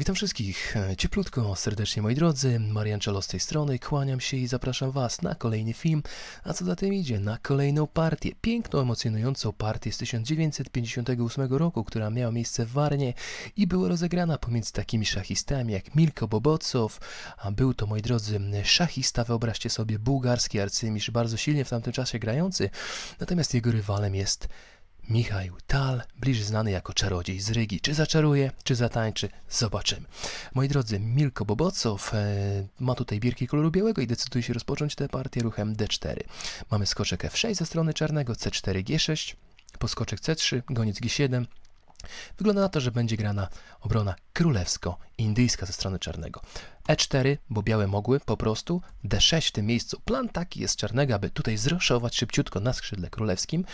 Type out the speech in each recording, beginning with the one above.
Witam wszystkich e, cieplutko, serdecznie moi drodzy. Marian Czelo z tej strony, kłaniam się i zapraszam Was na kolejny film, a co za tym idzie, na kolejną partię. Piękną, emocjonującą partię z 1958 roku, która miała miejsce w Warnie i była rozegrana pomiędzy takimi szachistami jak Milko Bobocow, a był to moi drodzy szachista, wyobraźcie sobie, bułgarski arcymistrz, bardzo silnie w tamtym czasie grający, natomiast jego rywalem jest Michał Tal, bliżej znany jako czarodziej z Rygi. Czy zaczaruje, czy zatańczy, zobaczymy. Moi drodzy, Milko Bobocow e, ma tutaj bierki koloru białego i decyduje się rozpocząć tę partię ruchem d4. Mamy skoczek f6 ze strony czarnego, c4, g6, poskoczek c3, goniec g7, Wygląda na to, że będzie grana obrona królewsko-indyjska ze strony czarnego. E4, bo białe mogły po prostu, D6 w tym miejscu. Plan taki jest czarnego, aby tutaj zroszować szybciutko na skrzydle królewskim,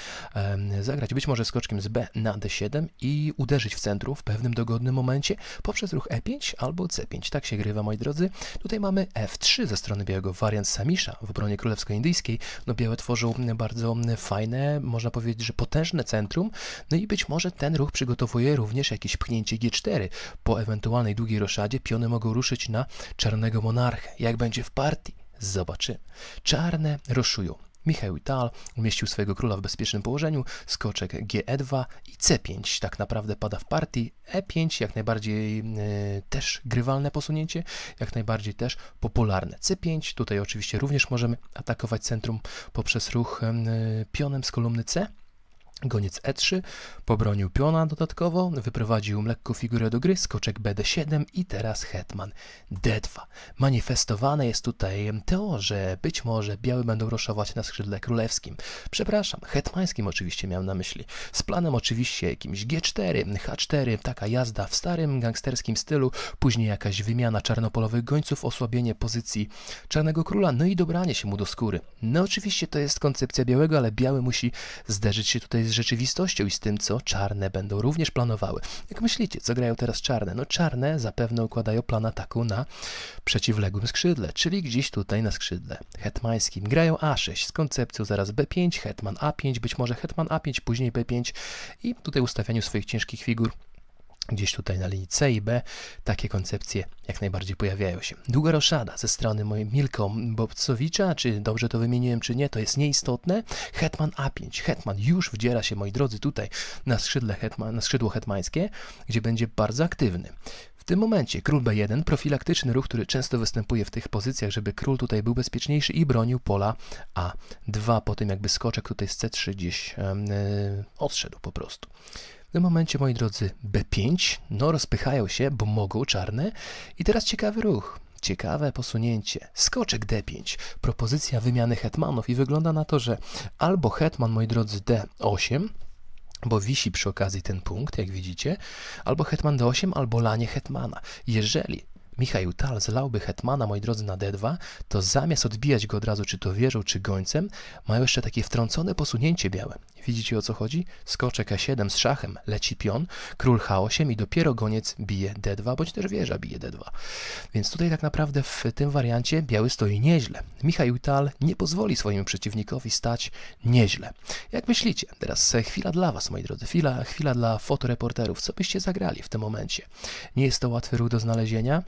zagrać być może skoczkiem z B na D7 i uderzyć w centrum w pewnym dogodnym momencie poprzez ruch E5 albo C5. Tak się grywa, moi drodzy. Tutaj mamy F3 ze strony białego, wariant Samisza w obronie królewsko-indyjskiej. No białe tworzą bardzo fajne, można powiedzieć, że potężne centrum, no i być może ten ruch przygotowuje również jakieś pchnięcie G4. Po ewentualnej długiej roszadzie piony mogą ruszyć na Czarnego monarchę, jak będzie w partii? Zobaczymy. Czarne ruszują. Michał Tal umieścił swojego króla w bezpiecznym położeniu, skoczek GE2 i C5 tak naprawdę pada w partii, E5 jak najbardziej e, też grywalne posunięcie, jak najbardziej też popularne. C5 tutaj oczywiście również możemy atakować centrum poprzez ruch e, pionem z kolumny C, Goniec E3, pobronił piona dodatkowo, wyprowadził lekko figurę do gry, skoczek BD7 i teraz hetman D2. Manifestowane jest tutaj to, że być może biały będą roszować na skrzydle królewskim. Przepraszam, hetmańskim oczywiście miałem na myśli. Z planem oczywiście jakimś G4, H4, taka jazda w starym gangsterskim stylu, później jakaś wymiana czarnopolowych gońców, osłabienie pozycji czarnego króla, no i dobranie się mu do skóry. No oczywiście to jest koncepcja białego, ale biały musi zderzyć się tutaj z rzeczywistością i z tym, co czarne będą również planowały. Jak myślicie, co grają teraz czarne? No czarne zapewne układają plan ataku na przeciwległym skrzydle, czyli gdzieś tutaj na skrzydle hetmańskim. Grają A6 z koncepcją zaraz B5, hetman A5, być może hetman A5, później B5 i tutaj ustawianiu swoich ciężkich figur Gdzieś tutaj na linii C i B takie koncepcje jak najbardziej pojawiają się. Długa roszada ze strony mojej Milko Bobcowicza, czy dobrze to wymieniłem, czy nie, to jest nieistotne. Hetman A5. Hetman już wdziera się, moi drodzy, tutaj na, skrzydle hetman, na skrzydło hetmańskie, gdzie będzie bardzo aktywny. W tym momencie król b1, profilaktyczny ruch, który często występuje w tych pozycjach, żeby król tutaj był bezpieczniejszy i bronił pola a2, po tym jakby skoczek tutaj z c3 gdzieś yy, e, odszedł po prostu tym momencie, moi drodzy, B5, no rozpychają się, bo mogą czarne. I teraz ciekawy ruch. Ciekawe posunięcie. Skoczek D5. Propozycja wymiany hetmanów i wygląda na to, że albo hetman, moi drodzy, D8, bo wisi przy okazji ten punkt, jak widzicie, albo hetman D8, albo lanie hetmana. Jeżeli Michał Tal zlałby hetmana, moi drodzy, na D2, to zamiast odbijać go od razu czy to wieżą, czy gońcem, mają jeszcze takie wtrącone posunięcie białe. Widzicie o co chodzi? Skoczek E7 z szachem, leci pion, król H8 i dopiero goniec bije D2, bądź też wieża bije D2. Więc tutaj tak naprawdę w tym wariancie biały stoi nieźle. Michał Tal nie pozwoli swojemu przeciwnikowi stać nieźle. Jak myślicie? Teraz e, chwila dla Was, moi drodzy, chwila, chwila dla fotoreporterów. Co byście zagrali w tym momencie? Nie jest to łatwy ruch do znalezienia.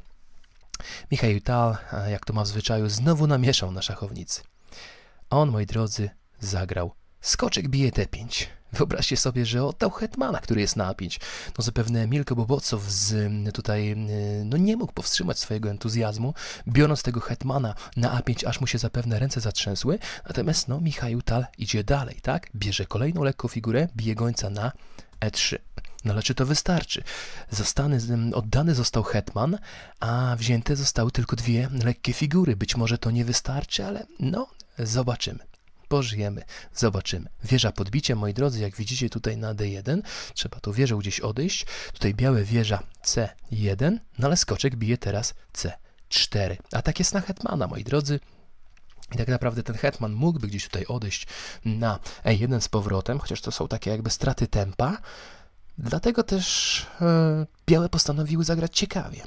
Michał Tal, e, jak to ma w zwyczaju, znowu namieszał na szachownicy. On, moi drodzy, zagrał Skoczek bije te 5 Wyobraźcie sobie, że oddał Hetmana, który jest na A5. No zapewne Milko Bobocow z, y, tutaj y, no nie mógł powstrzymać swojego entuzjazmu, biorąc tego Hetmana na A5, aż mu się zapewne ręce zatrzęsły. Natomiast no Michał Tal idzie dalej, tak? Bierze kolejną lekką figurę, bije gońca na E3. No ale czy to wystarczy? Zostany, mm, oddany został Hetman, a wzięte zostały tylko dwie lekkie figury. Być może to nie wystarczy, ale no, zobaczymy pożyjemy, zobaczymy. Wieża podbicie moi drodzy, jak widzicie tutaj na D1, trzeba tą wieżę gdzieś odejść. Tutaj białe wieża C1, no ale skoczek bije teraz C4. A tak jest na Hetmana, moi drodzy. I tak naprawdę ten hetman mógłby gdzieś tutaj odejść na E1 z powrotem, chociaż to są takie jakby straty tempa. Dlatego też e, białe postanowiły zagrać ciekawie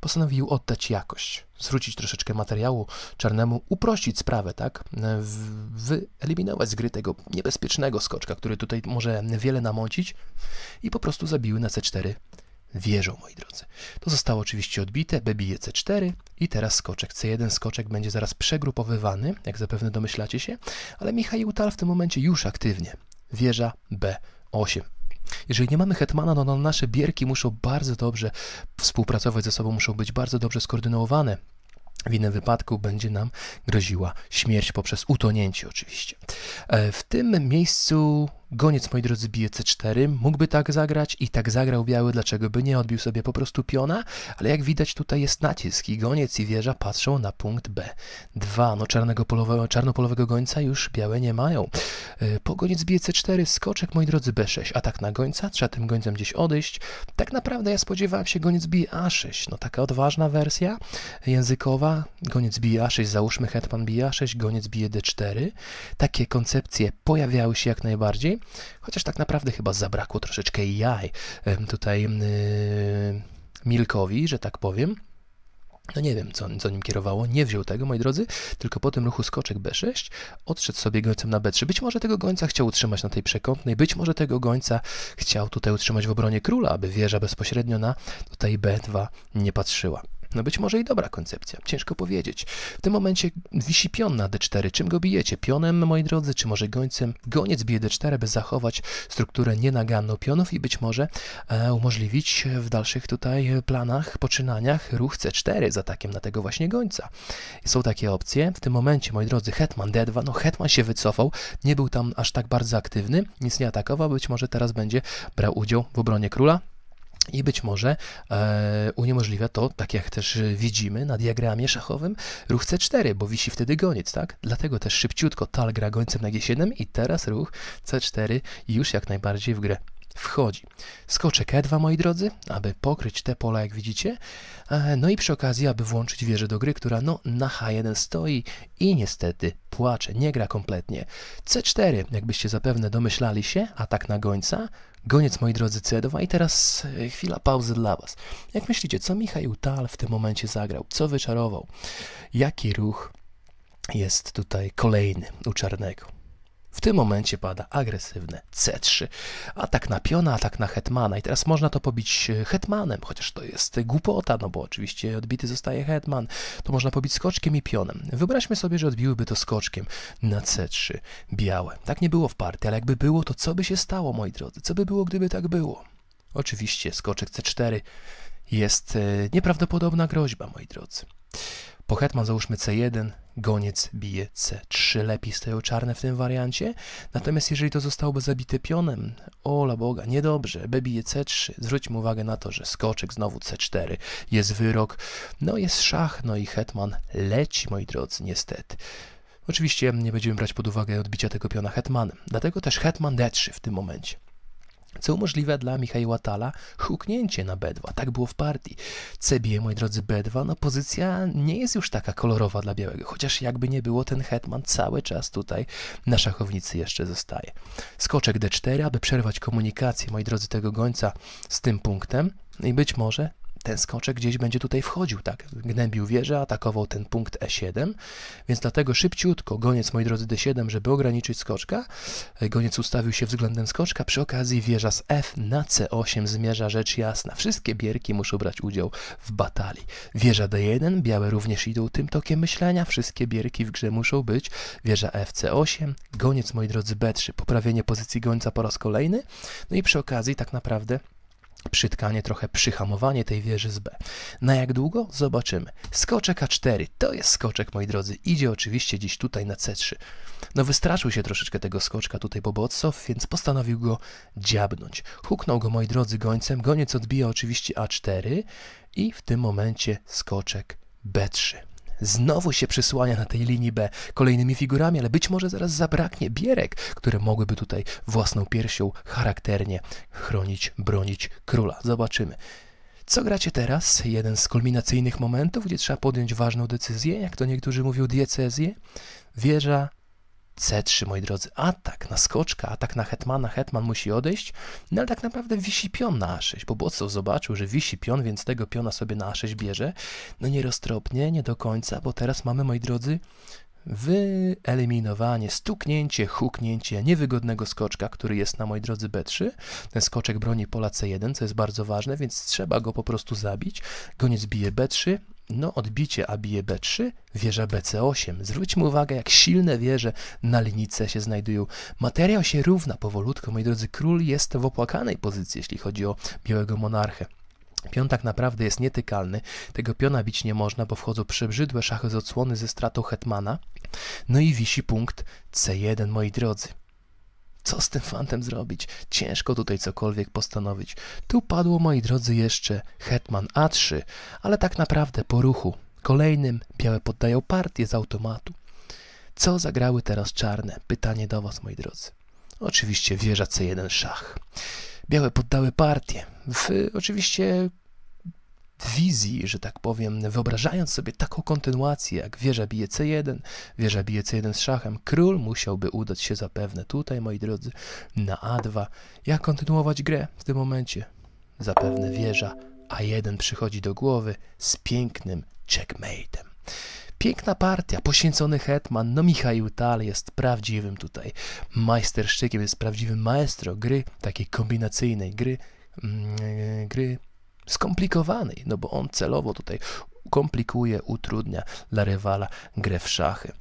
postanowił oddać jakość, zwrócić troszeczkę materiału czarnemu, uprościć sprawę, tak? E, wyeliminować z gry tego niebezpiecznego skoczka, który tutaj może wiele namącić i po prostu zabiły na C4 wieżą, moi drodzy. To zostało oczywiście odbite, B bije C4 i teraz skoczek. C1 skoczek będzie zaraz przegrupowywany, jak zapewne domyślacie się, ale Michał Tal w tym momencie już aktywnie. Wieża B8. Jeżeli nie mamy hetmana, no, no nasze bierki muszą bardzo dobrze współpracować ze sobą, muszą być bardzo dobrze skoordynowane. W innym wypadku będzie nam groziła śmierć poprzez utonięcie, oczywiście. E, w tym miejscu Goniec, moi drodzy, bije c4, mógłby tak zagrać i tak zagrał biały, dlaczego by nie, odbił sobie po prostu piona, ale jak widać tutaj jest nacisk i goniec i wieża patrzą na punkt B2. No czarnego polowe, czarnopolowego gońca już białe nie mają. E, po goniec bije c4, skoczek, moi drodzy, b6, atak na gońca, trzeba tym gońcem gdzieś odejść. Tak naprawdę ja spodziewałem się goniec bije a6, no taka odważna wersja językowa, goniec bije a6, załóżmy hetman bije a6, goniec bije d4. Takie koncepcje pojawiały się jak najbardziej chociaż tak naprawdę chyba zabrakło troszeczkę jaj tutaj yy, Milkowi, że tak powiem. No nie wiem, co, co nim kierowało. Nie wziął tego, moi drodzy, tylko po tym ruchu skoczek B6 odszedł sobie gońcem na B3. Być może tego gońca chciał utrzymać na tej przekątnej, być może tego gońca chciał tutaj utrzymać w obronie króla, aby wieża bezpośrednio na tutaj B2 nie patrzyła. No być może i dobra koncepcja, ciężko powiedzieć. W tym momencie wisi pion na d4. Czym go bijecie? Pionem, moi drodzy, czy może gońcem? Goniec bije d4, by zachować strukturę nienaganną pionów i być może e, umożliwić w dalszych tutaj planach, poczynaniach ruch c4 z atakiem na tego właśnie gońca. Są takie opcje. W tym momencie, moi drodzy, hetman d2, no hetman się wycofał, nie był tam aż tak bardzo aktywny, nic nie atakował, być może teraz będzie brał udział w obronie króla i być może e, uniemożliwia to, tak jak też widzimy na diagramie szachowym, ruch C4, bo wisi wtedy goniec, tak? Dlatego też szybciutko tal gra gońcem na G7 i teraz ruch C4 już jak najbardziej w grę wchodzi. Skoczę K2, moi drodzy, aby pokryć te pola, jak widzicie. E, no i przy okazji, aby włączyć wieżę do gry, która no na H1 stoi i niestety płacze, nie gra kompletnie. C4, jakbyście zapewne domyślali się, atak na gońca. Goniec, moi drodzy, C2 i teraz e, chwila pauzy dla Was. Jak myślicie, co Michał Tal w tym momencie zagrał? Co wyczarował? Jaki ruch jest tutaj kolejny u Czarnego? W tym momencie pada agresywne C3. Atak na piona, atak na hetmana i teraz można to pobić e, hetmanem, chociaż to jest głupota, no bo oczywiście odbity zostaje hetman. To można pobić skoczkiem i pionem. Wyobraźmy sobie, że odbiłyby to skoczkiem na C3 białe. Tak nie było w partii, ale jakby było, to co by się stało, moi drodzy? Co by było, gdyby tak było? Oczywiście skoczek C4 jest e, nieprawdopodobna groźba, moi drodzy. Po hetman załóżmy C1 goniec bije c3, lepiej stoją czarne w tym wariancie. Natomiast jeżeli to zostałoby zabite pionem, ola boga, niedobrze, b bije c3, zwróćmy uwagę na to, że skoczek znowu c4, jest wyrok, no jest szach, no i hetman leci, moi drodzy, niestety. Oczywiście nie będziemy brać pod uwagę odbicia tego piona hetmanem, dlatego też hetman d3 w tym momencie co umożliwia dla Michała Tala huknięcie na B2. Tak było w partii. CB, moi drodzy, B2, no pozycja nie jest już taka kolorowa dla białego, chociaż jakby nie było, ten hetman cały czas tutaj na szachownicy jeszcze zostaje. Skoczek D4, aby przerwać komunikację, moi drodzy, tego gońca z tym punktem i być może ten skoczek gdzieś będzie tutaj wchodził, tak? Gnębił wieżę, atakował ten punkt E7, więc dlatego szybciutko goniec, moi drodzy, D7, żeby ograniczyć skoczka. E, goniec ustawił się względem skoczka, przy okazji wieża z F na C8 zmierza, rzecz jasna. Wszystkie bierki muszą brać udział w batalii. Wieża D1, białe również idą tym tokiem myślenia, wszystkie bierki w grze muszą być. Wieża F C8, goniec, moi drodzy, B3, poprawienie pozycji gońca po raz kolejny, no i przy okazji tak naprawdę przytkanie, trochę przyhamowanie tej wieży z B. Na no jak długo? Zobaczymy. Skoczek A4, to jest skoczek, moi drodzy. Idzie oczywiście dziś tutaj na C3. No wystraszył się troszeczkę tego skoczka tutaj Bobocow, więc postanowił go dziabnąć. Huknął go, moi drodzy, gońcem. Goniec odbija oczywiście A4 i w tym momencie skoczek B3 znowu się przysłania na tej linii B kolejnymi figurami, ale być może zaraz zabraknie bierek, które mogłyby tutaj własną piersią charakternie chronić, bronić króla. Zobaczymy. Co gracie teraz? Jeden z kulminacyjnych momentów, gdzie trzeba podjąć ważną decyzję, jak to niektórzy mówią, diecezję. Wieża C3, moi drodzy, atak na skoczka, atak na hetmana, hetman musi odejść, no ale tak naprawdę wisi pion na A6, bo Bocow zobaczył, że wisi pion, więc tego piona sobie na A6 bierze, no nieroztropnie, nie do końca, bo teraz mamy, moi drodzy, wyeliminowanie, stuknięcie, huknięcie niewygodnego skoczka, który jest na, moi drodzy, B3. Ten skoczek broni pola C1, co jest bardzo ważne, więc trzeba go po prostu zabić. Goniec bije B3, no odbicie A bije B3, wieża BC8. Zwróćmy uwagę, jak silne wieże na linijce się znajdują. Materiał się równa powolutku, moi drodzy. Król jest w opłakanej pozycji, jeśli chodzi o białego monarchę. Pion tak naprawdę jest nietykalny, tego piona bić nie można, bo wchodzą przebrzydłe szachy z odsłony ze stratą hetmana. No i wisi punkt C1, moi drodzy. Co z tym fantem zrobić? Ciężko tutaj cokolwiek postanowić. Tu padło, moi drodzy, jeszcze Hetman A3, ale tak naprawdę po ruchu. Kolejnym białe poddają partię z automatu. Co zagrały teraz czarne? Pytanie do was, moi drodzy. Oczywiście wieża C1 szach. Białe poddały partię. W oczywiście wizji, że tak powiem, wyobrażając sobie taką kontynuację jak wieża bije C1, wieża bije C1 z szachem, król musiałby udać się zapewne tutaj, moi drodzy, na A2. Jak kontynuować grę w tym momencie? Zapewne wieża A1 przychodzi do głowy z pięknym checkmate'em. Piękna partia, poświęcony hetman, no Michał Tal jest prawdziwym tutaj majsterszczykiem, jest prawdziwym maestro gry, takiej kombinacyjnej gry, mm, e, gry skomplikowanej, no bo on celowo tutaj komplikuje, utrudnia dla rywala grę w szachy.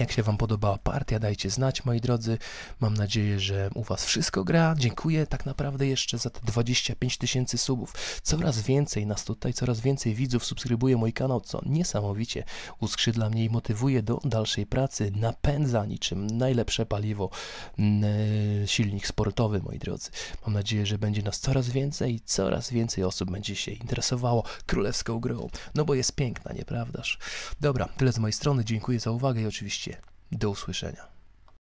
Jak się Wam podobała partia, dajcie znać, moi drodzy. Mam nadzieję, że u Was wszystko gra. Dziękuję tak naprawdę jeszcze za te 25 tysięcy subów. Coraz więcej nas tutaj, coraz więcej widzów subskrybuje mój kanał, co niesamowicie uskrzydla mnie i motywuje do dalszej pracy. Napędza niczym najlepsze paliwo e, silnik sportowy, moi drodzy. Mam nadzieję, że będzie nas coraz więcej i coraz więcej osób będzie się interesowało królewską grą. No bo jest piękna, nieprawdaż? Dobra, tyle z mojej strony. Dziękuję za uwagę i oczywiście do usłyszenia.